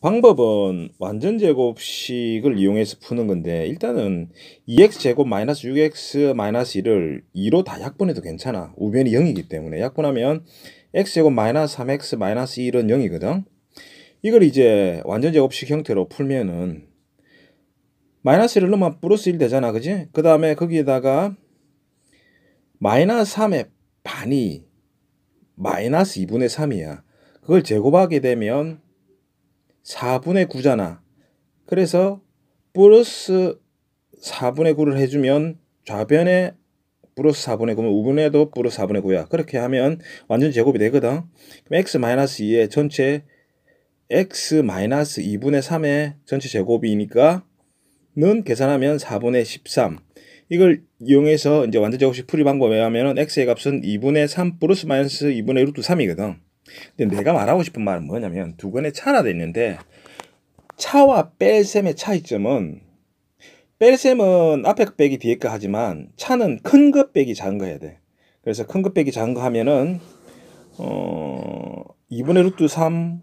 방법은 완전 제곱식을 이용해서 푸는 건데 일단은 2x 제곱 마이너스 6x 마이너스 1을 2로 다 약분해도 괜찮아. 우변이 0이기 때문에 약분하면 x 제곱 마이너스 3x 마이너스 1은 0이거든. 이걸 이제 완전 제곱식 형태로 풀면은 마이너스 1을 넣으면 플러스 1 되잖아. 그지? 그 다음에 거기에다가 마이너스 3의 반이 마이너스 2분의 3이야. 그걸 제곱하게 되면 4분의 9잖아. 그래서 플러스 4분의 9를 해주면 좌변에 플러스 4분의 9면 우분에도 플러스 4분의 9야. 그렇게 하면 완전 제곱이 되거든. 그럼 x 마이너스 2의 전체 x 마이너스 2분의 3의 전체 제곱이니까 는 계산하면 4분의 13. 이걸 이용해서 이제 완전 제곱식 풀이 방법에 하면은 x의 값은 2분의 3 플러스 마이너스 2분의 루트 3이거든. 근데 내가 말하고 싶은 말은 뭐냐면 두 권의 차라 됐는데 차와 뺄셈의 차이점은 뺄셈은 앞에 거 빼기 뒤에 거 하지만 차는 큰거 빼기 작은 거 해야 돼. 그래서 큰거 빼기 작은 거 하면은 어 2분의 루트 3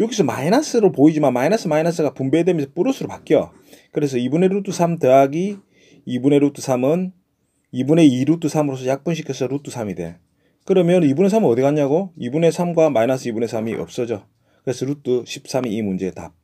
여기서 마이너스로 보이지만 마이너스 마이너스가 분배되면서 플러스로 바뀌어. 그래서 2분의 루트 3 더하기 2분의 루트 3은 2분의 2 루트 3으로서 약분시켜서 루트 3이 돼. 그러면 2분의 3은 어디 갔냐고? 2분의 3과 마이너스 2분의 3이 없어져. 그래서 루트 13이 이 문제의 답.